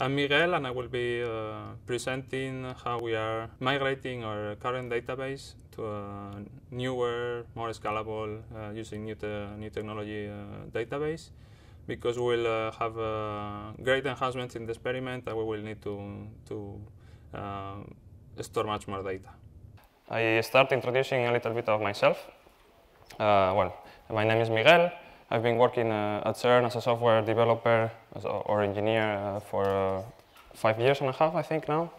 I'm uh, Miguel and I will be uh, presenting how we are migrating our current database to a newer, more scalable, uh, using new, te new technology uh, database because we will uh, have great enhancements in the experiment and we will need to, to uh, store much more data. I start introducing a little bit of myself. well, my name is Miguel. I've been working uh, at CERN as a software developer a, or engineer uh, for uh, five years and a half, I think now.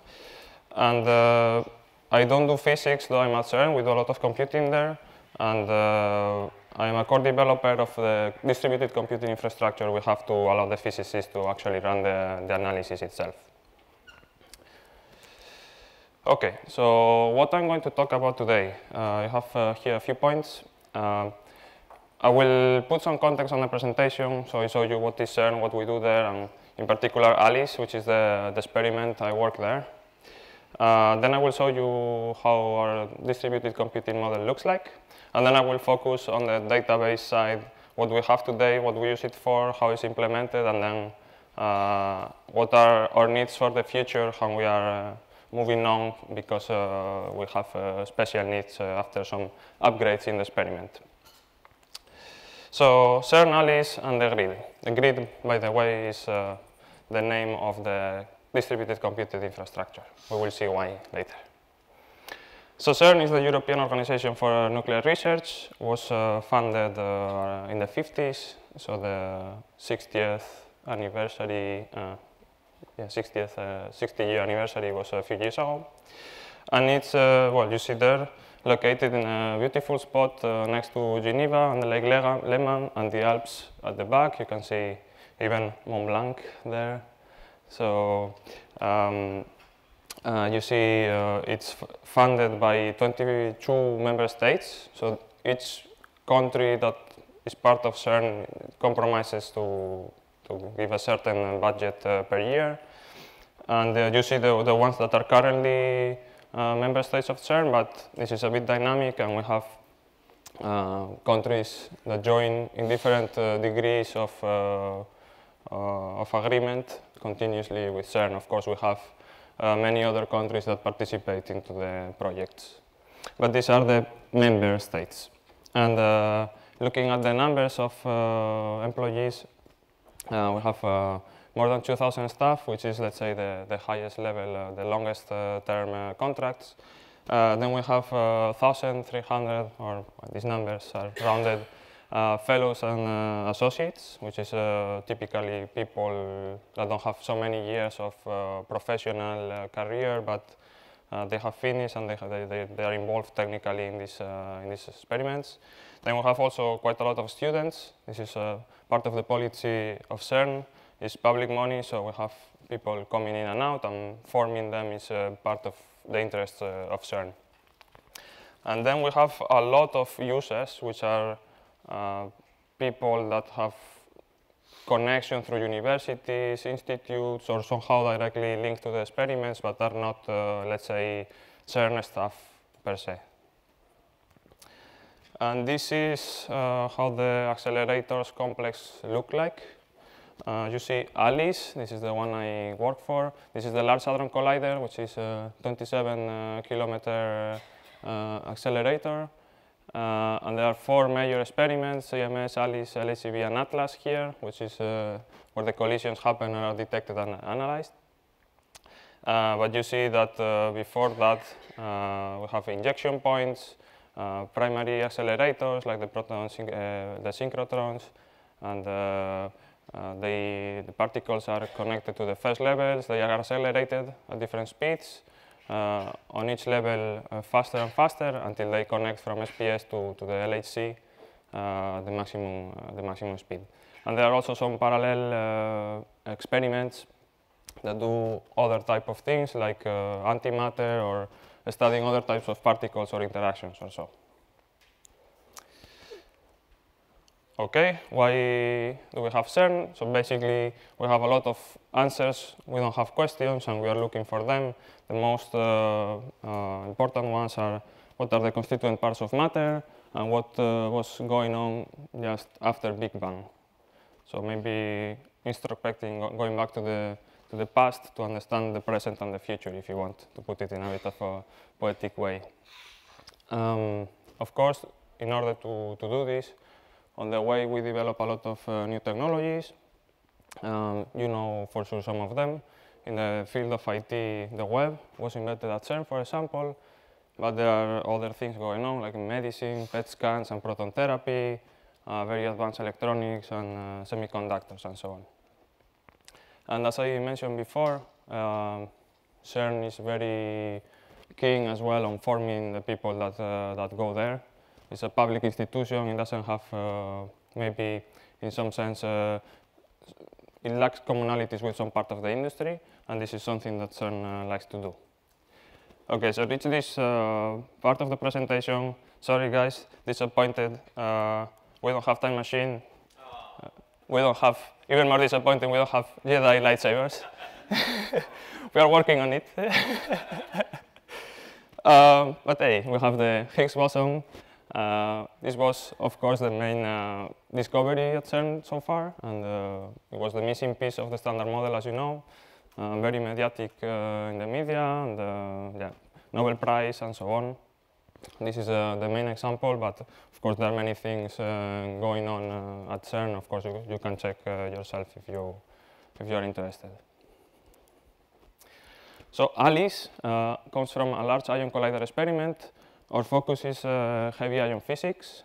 And uh, I don't do physics, though I'm at CERN. We do a lot of computing there. And uh, I'm a core developer of the distributed computing infrastructure. We have to allow the physicists to actually run the, the analysis itself. OK, so what I'm going to talk about today. Uh, I have here a few points. I will put some context on the presentation, so I show you what is CERN, what we do there, and in particular ALICE, which is the, the experiment I work there. Uh, then I will show you how our distributed computing model looks like, and then I will focus on the database side, what we have today, what we use it for, how it's implemented, and then uh, what are our needs for the future, how we are uh, moving on because uh, we have uh, special needs uh, after some upgrades in the experiment. So CERN is on the grid. The grid, by the way, is uh, the name of the distributed computed infrastructure. We will see why later. So CERN is the European Organization for Nuclear Research, was uh, founded uh, in the 50s, so the 60th anniversary, uh, yeah, 60th, uh, 60 year anniversary was a few years ago. And it's, uh, well, you see there, located in a beautiful spot uh, next to Geneva and the Lake Leman and the Alps at the back. You can see even Mont Blanc there. So um, uh, you see uh, it's funded by 22 member states. So each country that is part of CERN compromises to, to give a certain budget uh, per year. And uh, you see the, the ones that are currently uh, member states of CERN, but this is a bit dynamic and we have uh, countries that join in different uh, degrees of, uh, uh, of agreement continuously with CERN. Of course, we have many other countries that participate into the projects. But these are the member states. And looking at the numbers of employees, we have more than 2,000 staff, which is, let's say, the, the highest level, uh, the longest uh, term uh, contracts. Uh, then we have 1,300, uh, or these numbers are rounded, fellows and associates, which is typically people that don't have so many years of professional career, but they have finished and they, have, they, they, they, are involved technically in, this, in these experiments. Then we have also quite a lot of students. This is part of the policy of CERN, it's public money, so we have people coming in and out, and forming them is uh, part of the interest uh, of CERN. And then we have a lot of users, which are uh, people that have connection through universities, institutes, or somehow directly linked to the experiments, but are not, uh, let's say, CERN staff per se. And this is uh, how the accelerators complex look like. Uh, you see ALICE, this is the one I work for. This is the Large Hadron Collider, which is a 27 uh, kilometer uh, accelerator. Uh, and there are four major experiments, CMS, ALICE, LACB, and ATLAS here, which is where the collisions happen and are detected and analyzed. but you see that before that, we have injection points, uh, primary accelerators like the protons, uh, the synchrotrons, and uh, uh, they, the particles are connected to the first levels, they are accelerated at different speeds, uh, on each level uh, faster and faster until they connect from SPS to, to the LHC, uh, the, maximum, uh, the maximum speed. And there are also some parallel experiments that do other type of things like antimatter or studying other types of particles or interactions or so. okay, why do we have CERN? So basically, we have a lot of answers. We don't have questions, and we are looking for them. The most uh, uh, important ones are what are the constituent parts of matter and what uh, was going on just after Big Bang. So maybe introspecting, going back to the to the past to understand the present and the future, if you want to put it in a bit of a poetic way. Um, of course, in order to, to do this, on the way, we develop a lot of uh, new technologies. Um, you know for sure some of them. In the field of IT, the web was invented at CERN, for example, but there are other things going on, like medicine, PET scans and proton therapy, uh, very advanced electronics and uh, semiconductors and so on. And as I mentioned before, um, CERN is very keen as well on forming the people that, uh, that go there it's a public institution, it doesn't have uh, maybe in some sense uh, it lacks commonalities with some part of the industry and this is something that CERN uh, likes to do. Okay, so reach this uh, part of the presentation. Sorry guys, disappointed. Uh, we don't have time machine. we don't have, even more disappointing, we don't have Jedi lightsabers. we are working on it. um, but hey, we have the Higgs boson. Uh, this was, of course, the main uh, discovery at CERN so far, and uh, it was the missing piece of the standard model, as you know, uh, very mediatic uh, in the media, and uh, yeah, Nobel Prize and so on. This is the main example, but of course there are many things going on at CERN. Of course, you, you can check yourself if you if you are interested. So ALICE comes from a large ion collider experiment our focus is uh, heavy ion physics,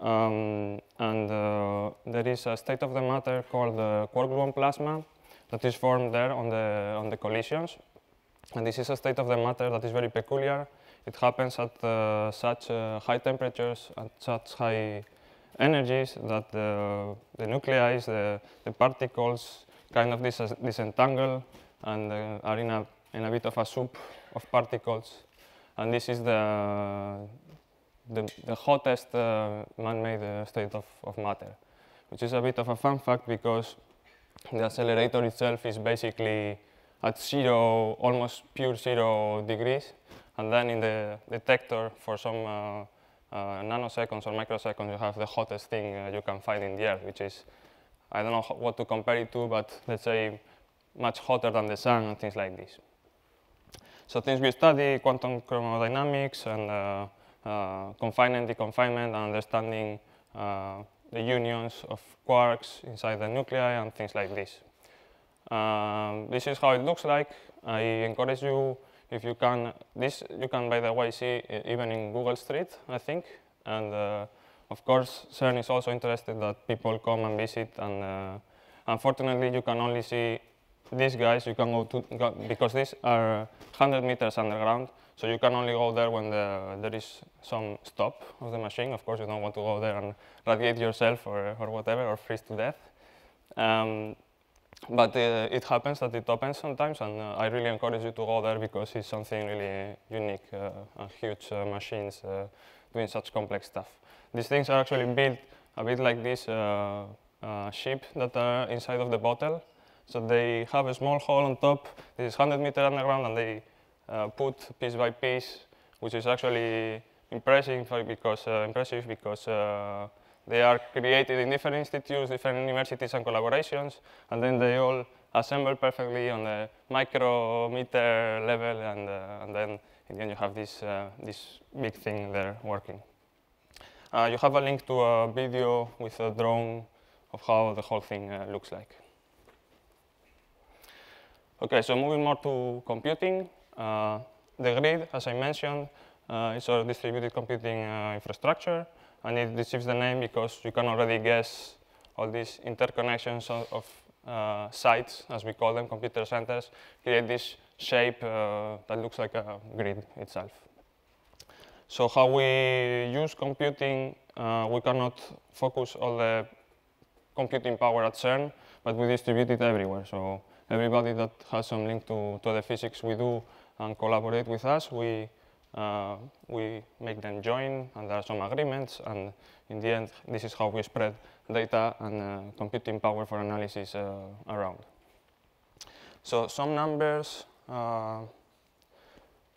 um, and uh, there is a state of the matter called the quark-gluon plasma that is formed there on the, on the collisions. And this is a state of the matter that is very peculiar. It happens at uh, such high temperatures, at such high energies that the, the nuclei, the, the particles, kind of dis disentangle and uh, are in a, in a bit of a soup of particles and this is the, the, the hottest uh, man-made uh, state of, of matter, which is a bit of a fun fact because the accelerator itself is basically at zero, almost pure zero degrees, and then in the detector for some uh, uh, nanoseconds or microseconds you have the hottest thing uh, you can find in the Earth, which is, I don't know what to compare it to, but let's say much hotter than the sun and things like this. So things we study, quantum chromodynamics and uh, uh, confinement, deconfinement, and understanding uh, the unions of quarks inside the nuclei and things like this. Um, this is how it looks like. I encourage you, if you can, this you can, by the way, see even in Google Street, I think. And uh, of course, CERN is also interested that people come and visit. And uh, unfortunately, you can only see these guys, you can go to, because these are 100 meters underground, so you can only go there when the, there is some stop of the machine. Of course, you don't want to go there and radiate yourself or, or whatever, or freeze to death. Um, but uh, it happens that it opens sometimes, and uh, I really encourage you to go there because it's something really unique uh, and huge uh, machines uh, doing such complex stuff. These things are actually built a bit like this uh, uh ship that are inside of the bottle. So they have a small hole on top. This is 100 meter underground, and they uh, put piece by piece, which is actually impressive uh, because uh, impressive because uh, they are created in different institutes, different universities, and collaborations, and then they all assemble perfectly on the micrometer level, and, uh, and then in the end you have this uh, this big thing there working. you have a link to a video with a drone of how the whole thing looks like. Okay, so moving more to computing, uh, the grid, as I mentioned, uh, is our distributed computing uh, infrastructure, and it receives the name because you can already guess all these interconnections of, of uh, sites, as we call them, computer centers, create this shape uh, that looks like a grid itself. So how we use computing, uh, we cannot focus all the computing power at CERN, but we distribute it everywhere. So everybody that has some link to, to the physics we do and collaborate with us, we, uh, we make them join and there are some agreements and in the end this is how we spread data and uh, computing power for analysis uh, around. So some numbers uh,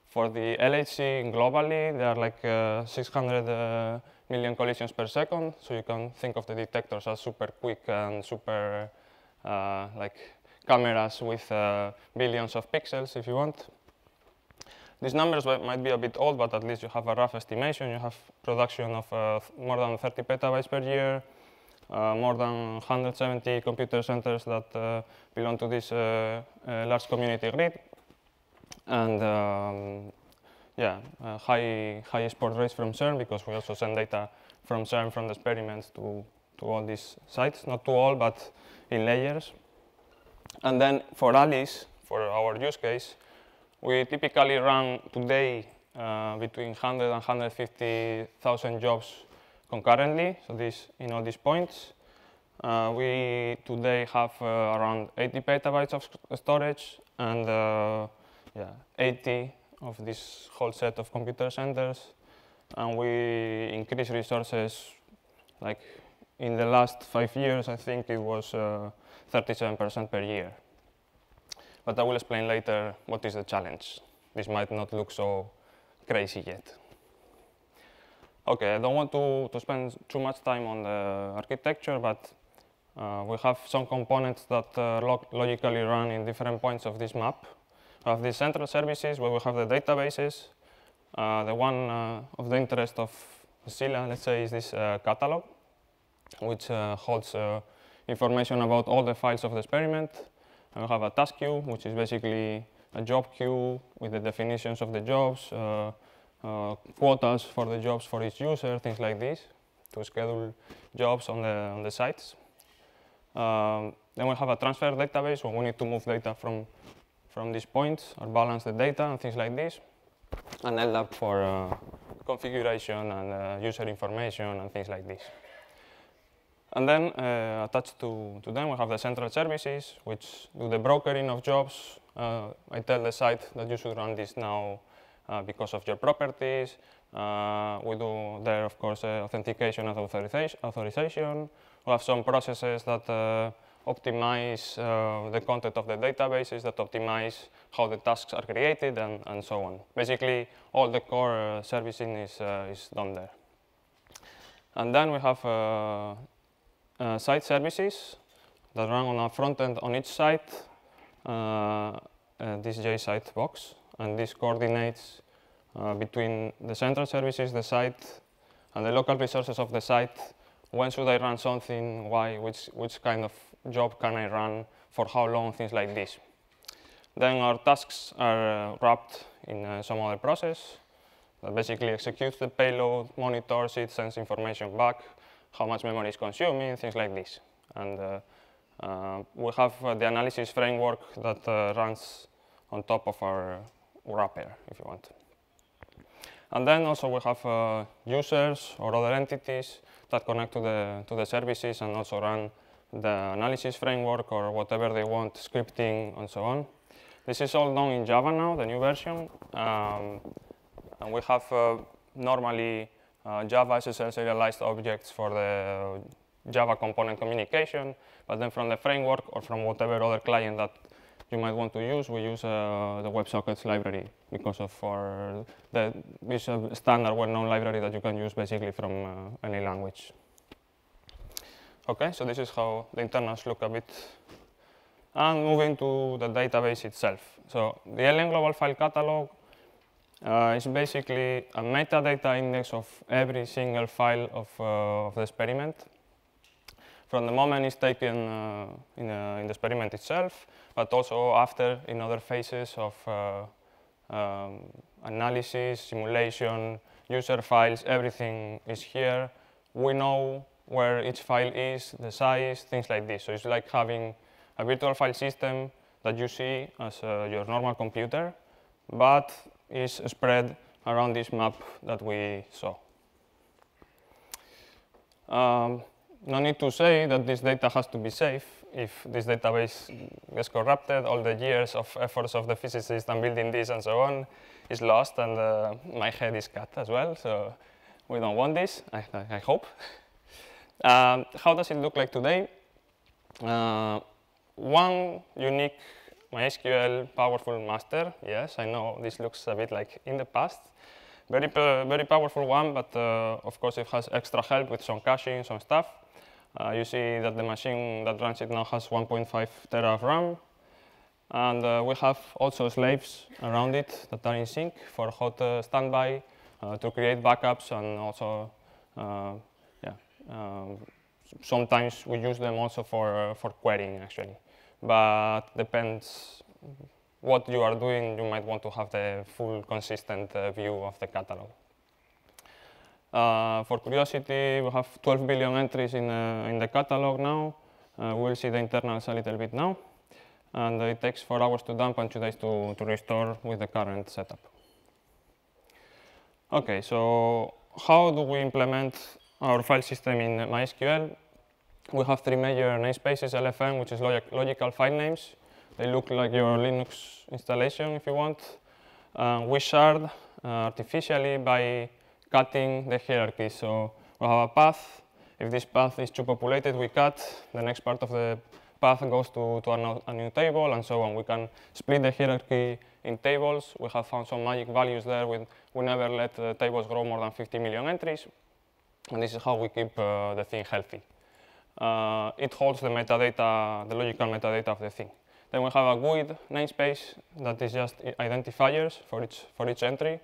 for the LHC globally there are like uh, 600 uh, million collisions per second so you can think of the detectors as super quick and super like cameras with uh, billions of pixels if you want. These numbers might be a bit old, but at least you have a rough estimation. You have production of uh, more than 30 petabytes per year, uh, more than 170 computer centers that uh, belong to this uh, uh, large community grid, and um, yeah, high, high export rates from CERN because we also send data from CERN from the experiments to, to all these sites, not to all, but in layers. And then for Alice, for our use case, we typically run today uh, between 100 and 150,000 jobs concurrently. So this, you know, these points. Uh, we today have uh, around 80 petabytes of storage and uh, yeah, 80 of this whole set of computer centers. And we increase resources like in the last five years, I think it was 37% uh, per year. But I will explain later what is the challenge. This might not look so crazy yet. Okay, I don't want to, to spend too much time on the architecture, but uh, we have some components that uh, logically run in different points of this map. We have the central services where we have the databases. Uh, the one uh, of the interest of Scylla, let's say, is this uh, catalog which uh, holds uh, information about all the files of the experiment. And we have a task queue, which is basically a job queue with the definitions of the jobs, uh, quotas for the jobs for each user, things like this, to schedule jobs on the, on the sites. Um, then we have a transfer database where we need to move data from, from these points or balance the data and things like this. And LDAP for uh, configuration and uh, user information and things like this. And then uh, attached to, to them, we have the central services, which do the brokering of jobs. Uh, I tell the site that you should run this now uh, because of your properties. Uh, we do there, of course, uh, authentication and authorization, authorization. We have some processes that uh, optimize the content of the databases, that optimize how the tasks are created, and, and so on. Basically, all the core servicing is, is done there. And then we have uh, site services that run on our front end on each site, uh, uh this J site box, and this coordinates uh, between the central services, the site, and the local resources of the site. When should I run something? Why? Which, which kind of job can I run? For how long? Things like this. Then our tasks are uh, wrapped in some other process that basically executes the payload, monitors it, sends information back, how much memory is consuming, things like this. And uh, uh, we have uh, the analysis framework that runs on top of our wrapper, if you want. And then also we have uh, users or other entities that connect to the, to the services and also run the analysis framework or whatever they want, scripting and so on. This is all done in Java now, the new version. Um, and we have uh, normally uh, Java SSL serialized objects for the Java component communication, but then from the framework or from whatever other client that you might want to use, we use uh, the WebSockets library because of for the it's a standard well-known library that you can use basically from uh, any language. Okay, so this is how the internals look a bit. And moving to the database itself. So the LN Global File Catalog uh, it's basically a metadata index of every single file of, uh, of the experiment. From the moment it's taken uh, in, uh, in, the experiment itself, but also after in other phases of uh, um, analysis, simulation, user files, everything is here. We know where each file is, the size, things like this. So it's like having a virtual file system that you see as uh, your normal computer, but is spread around this map that we saw. Um, no need to say that this data has to be safe. If this database gets corrupted, all the years of efforts of the physicists and building this and so on is lost, and uh, my head is cut as well, so we don't want this, I, I hope. um, how does it look like today? Uh, one unique MySQL powerful master, yes, I know this looks a bit like in the past. Very, very powerful one, but uh, of course it has extra help with some caching, some stuff. Uh, you see that the machine that runs it now has 1.5 tera of RAM. And uh, we have also slaves around it that are in sync for hot uh, standby uh, to create backups and also, uh, yeah, um, sometimes we use them also for, for querying actually but depends what you are doing, you might want to have the full consistent uh, view of the catalog. Uh, for curiosity, we have 12 billion entries in, uh, in the catalog now. Uh, we'll see the internals a little bit now. And it takes four hours to dump and two days to, to restore with the current setup. Okay, so how do we implement our file system in MySQL? we have three major namespaces, LFN, which is log logical file names. They look like your Linux installation, if you want. Uh, we shard uh, artificially by cutting the hierarchy. So we have a path. If this path is too populated, we cut. The next part of the path goes to, to a, a, new table and so on. We can split the hierarchy in tables. We have found some magic values there. With, we never let the uh, tables grow more than 50 million entries. And this is how we keep uh, the thing healthy uh, it holds the metadata, the logical metadata of the thing. Then we have a GUID namespace that is just identifiers for each, for each entry.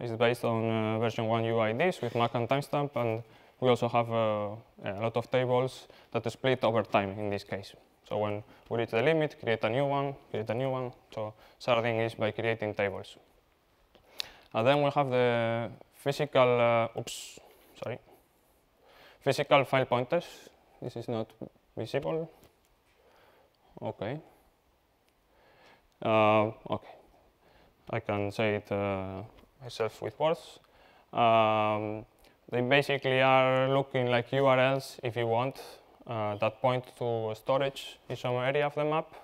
It's based on uh, version 1 UIDs with Mac and timestamp, and we also have uh, a lot of tables that are split over time in this case. So when we reach the limit, create a new one, create a new one. So sorting is by creating tables. And then we have the physical, uh, oops, sorry, physical file pointers this is not visible. Okay. Uh, okay. I can say it uh, myself with words. Um, they basically are looking like URLs if you want uh, that point to storage in some area of the map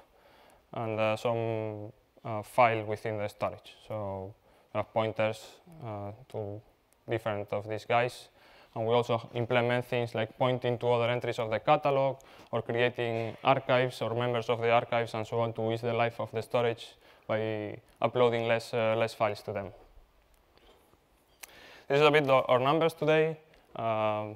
and uh, some uh, file within the storage. So have pointers uh, to different of these guys and we also implement things like pointing to other entries of the catalog or creating archives or members of the archives and so on to ease the life of the storage by uploading less, uh, less files to them. This is a bit our numbers today. Um,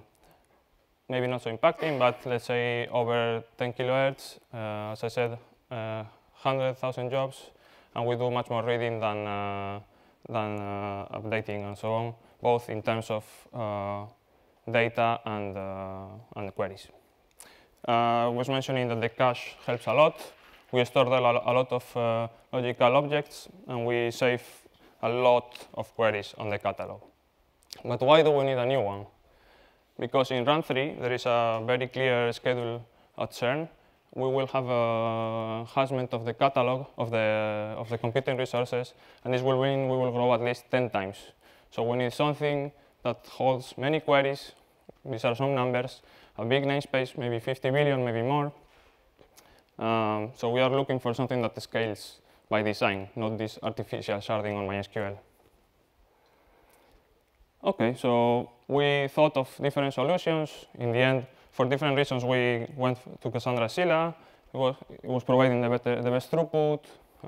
maybe not so impacting, but let's say over 10 kilohertz, uh, as I said, uh, 100,000 jobs, and we do much more reading than, uh, than uh, updating and so on, both in terms of uh, data and, uh, and queries. I uh, was mentioning that the cache helps a lot. We store a lot of uh, logical objects, and we save a lot of queries on the catalog. But why do we need a new one? Because in run 3, there is a very clear schedule at CERN. We will have a enhancement of the catalog of the, of the computing resources, and this will mean we will grow at least 10 times. So we need something that holds many queries. These are some numbers, a big namespace, maybe 50 billion, maybe more. Um, so we are looking for something that scales by design, not this artificial sharding on MySQL. Okay, so we thought of different solutions. In the end, for different reasons, we went to Cassandra Scylla. It was, it was providing the, better, the best throughput,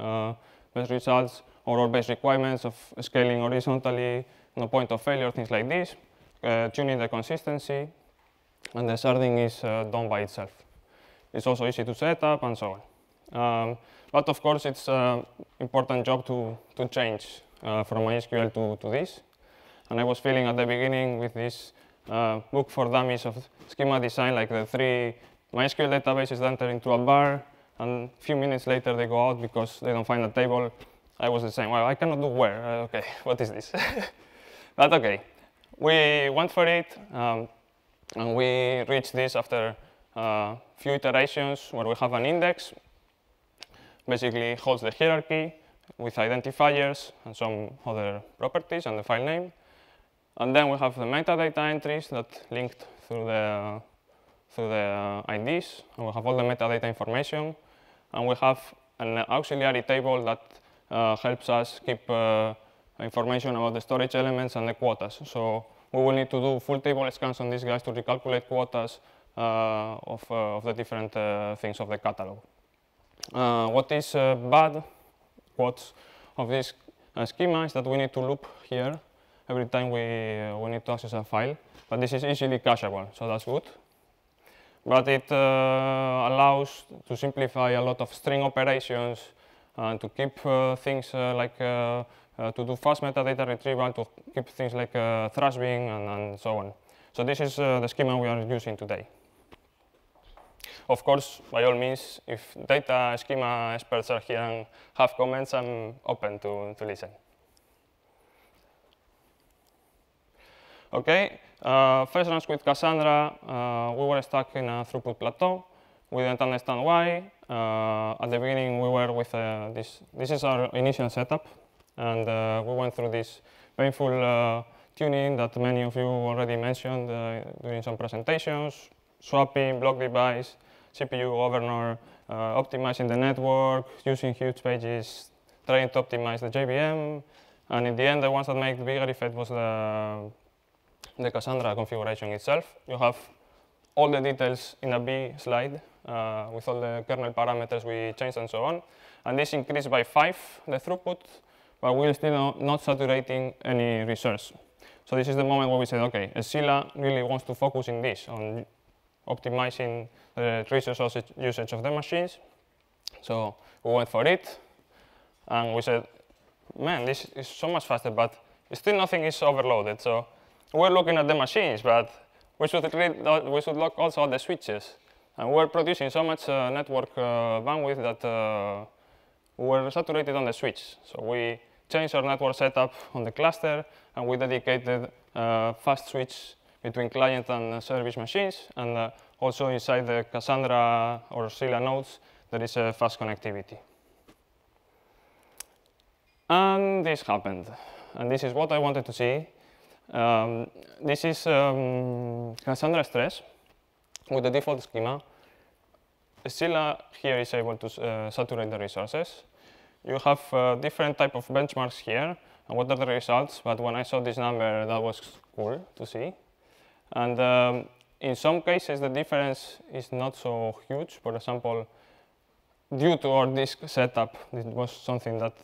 uh, best results, or best requirements of scaling horizontally, no point of failure, things like this, uh, tuning the consistency, and the sharding is uh, done by itself. It's also easy to set up and so on. Um, but of course, it's an uh, important job to, to change uh, from MySQL to, to this. And I was feeling at the beginning with this uh, book for dummies of schema design, like the three MySQL databases enter into a bar, and a few minutes later they go out because they don't find a table. I was the same, well, I cannot do where, uh, okay, what is this? But okay, we went for it um, and we reached this after a uh, few iterations where we have an index, basically holds the hierarchy with identifiers and some other properties and the file name. And then we have the metadata entries that linked through the, through the IDs, and we have all the metadata information, and we have an auxiliary table that uh, helps us keep uh, information about the storage elements and the quotas. So we will need to do full table scans on these guys to recalculate quotas uh, of, uh, of, the different uh, things of the catalog. what is bad quotes of this schema is that we need to loop here every time we, we need to access a file. But this is easily cacheable, so that's good but it uh, allows to simplify a lot of string operations and to keep uh, things uh, like uh, to do fast metadata retrieval to keep things like uh, thrash being and, and, so on. So this is uh, the schema we are using today. Of course, by all means, if data schema experts are here and have comments, I'm open to, to listen. Okay, uh, first runs with Cassandra, uh, we were stuck in a throughput plateau. We didn't understand why. Uh, at the beginning, we were with this. This is our initial setup. And uh, we went through this painful uh, tuning that many of you already mentioned uh, during some presentations, swapping block device, CPU governor, optimizing the network, using huge pages, trying to optimize the JVM, and in the end, the ones that made the bigger effect was the, the Cassandra configuration itself. You have all the details in a B slide uh, with all the kernel parameters we changed and so on. And this increased by five, the throughput, but we're still not saturating any resource, So this is the moment where we said, okay, SCILA really wants to focus in this, on optimizing the resource usage of the machines. So we went for it, and we said, man, this is so much faster, but still nothing is overloaded. So we're looking at the machines, but we should, we should look also at the switches. And we're producing so much uh, network uh, bandwidth that uh, we're saturated on the switch. So we changed our network setup on the cluster, and we dedicated uh, fast switch between client and uh, service machines, and uh, also inside the Cassandra or Scylla nodes, there is a fast connectivity. And this happened. And this is what I wanted to see. Um, this is um, Cassandra stress with the default schema. Scylla here is able to uh, saturate the resources you have uh, different type of benchmarks here. And what are the results? But when I saw this number, that was cool to see. And um, in some cases, the difference is not so huge. For example, due to our disk setup, it was something that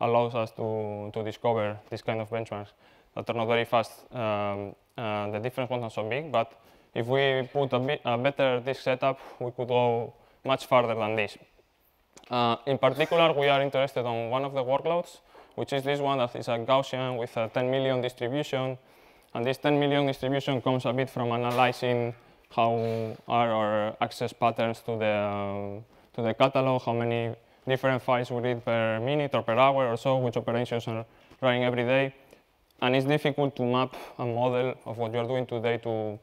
allows us to, to discover this kind of benchmarks that are not very fast. Um, uh, the difference was not so big, but if we put a, bit, a better disk setup, we could go much farther than this. Uh, in particular, we are interested on one of the workloads, which is this one that is a Gaussian with a 10 million distribution. And this 10 million distribution comes a bit from analyzing how are our access patterns to the, uh, to the catalog, how many different files we read per minute or per hour or so, which operations are running every day. And it's difficult to map a model of what you're doing today to,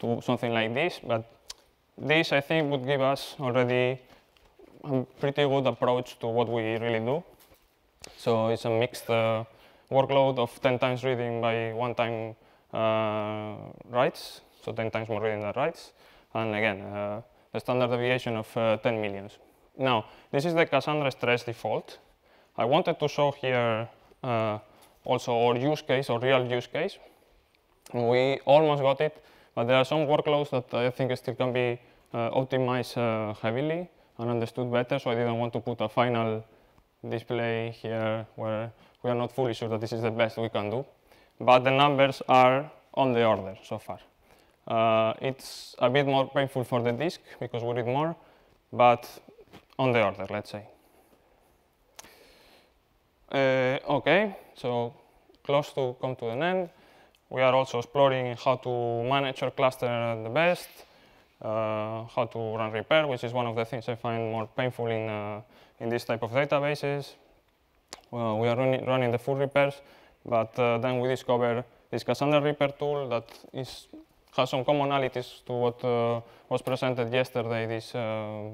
to something like this, but this I think would give us already a pretty good approach to what we really do. So it's a mixed uh, workload of 10 times reading by one time uh, writes, so 10 times more reading than writes, and again, uh, standard deviation of uh, 10 millions. Now, this is the Cassandra stress default. I wanted to show here uh, also our use case, our real use case. We almost got it, but there are some workloads that I think still can be uh, optimized heavily and understood better, so I didn't want to put a final display here where we are not fully sure that this is the best we can do. But the numbers are on the order so far. Uh, it's a bit more painful for the disk because we read more, but on the order, let's say. Uh, okay, so close to come to an end. We are also exploring how to manage our cluster the best. Uh, how to run repair, which is one of the things I find more painful in, uh, in this type of databases. Well, we are running the full repairs, but uh, then we discover this Cassandra repair tool that is, has some commonalities to what uh, was presented yesterday, this, uh,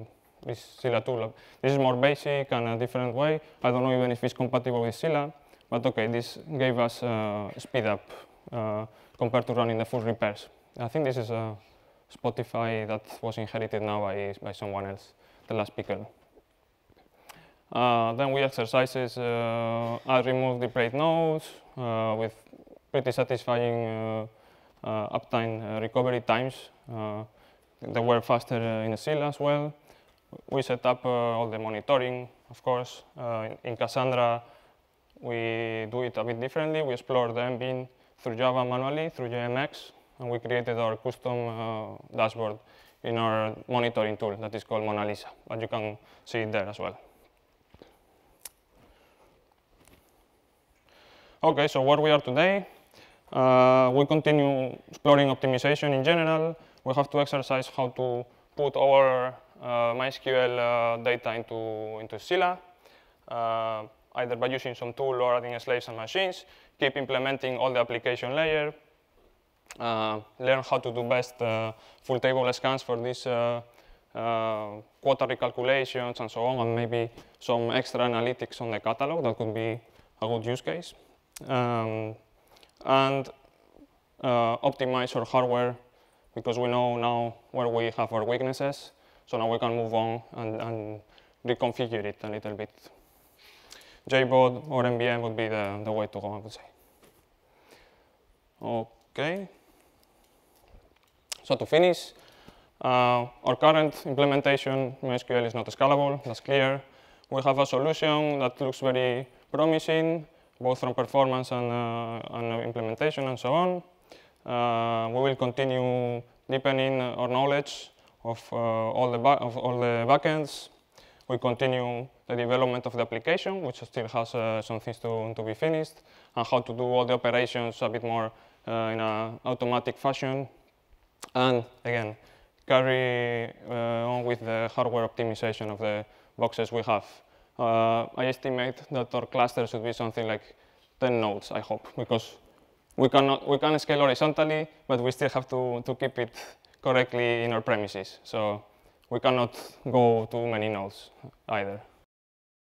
this Scylla tool. This is more basic and a different way. I don't know even if it's compatible with Scylla, but okay, this gave us uh, speed up uh, compared to running the full repairs. I think this is a Spotify that was inherited now by, by someone else, the last pickle. Uh, then we exercises, uh, I the plate nodes uh, with pretty satisfying uh, uh, uptime uh, recovery times. they were faster in SIL as well. We set up all the monitoring, of course. in Cassandra, we do it a bit differently. We explore the MBIN through Java manually, through JMX, and we created our custom uh, dashboard in our monitoring tool that is called Mona Lisa, but you can see it there as well. Okay, so where we are today, uh, we continue exploring optimization in general. We have to exercise how to put our uh, MySQL uh, data into, into Scylla, uh, either by using some tool or adding slaves and machines, keep implementing all the application layer, uh, learn how to do best uh, full table scans for these uh, quarterly calculations and so on, and maybe some extra analytics on the catalog that could be a good use case. Um, and optimize our hardware because we know now where we have our weaknesses. So now we can move on and, and reconfigure it a little bit. JBOD or MVM would be the, the way to go, I would say. Okay. So to finish, uh, our current implementation, MySQL is not scalable, that's clear. We have a solution that looks very promising, both from performance and, uh, and implementation and so on. Uh, we will continue deepening our knowledge of, uh, all, the of all the backends. We continue the development of the application, which still has uh, some things to, to be finished, and how to do all the operations a bit more uh, in an automatic fashion and again, carry uh, on with the hardware optimization of the boxes we have. Uh, I estimate that our cluster should be something like 10 nodes, I hope, because we cannot we can scale horizontally, but we still have to, to keep it correctly in our premises. So we cannot go too many nodes either.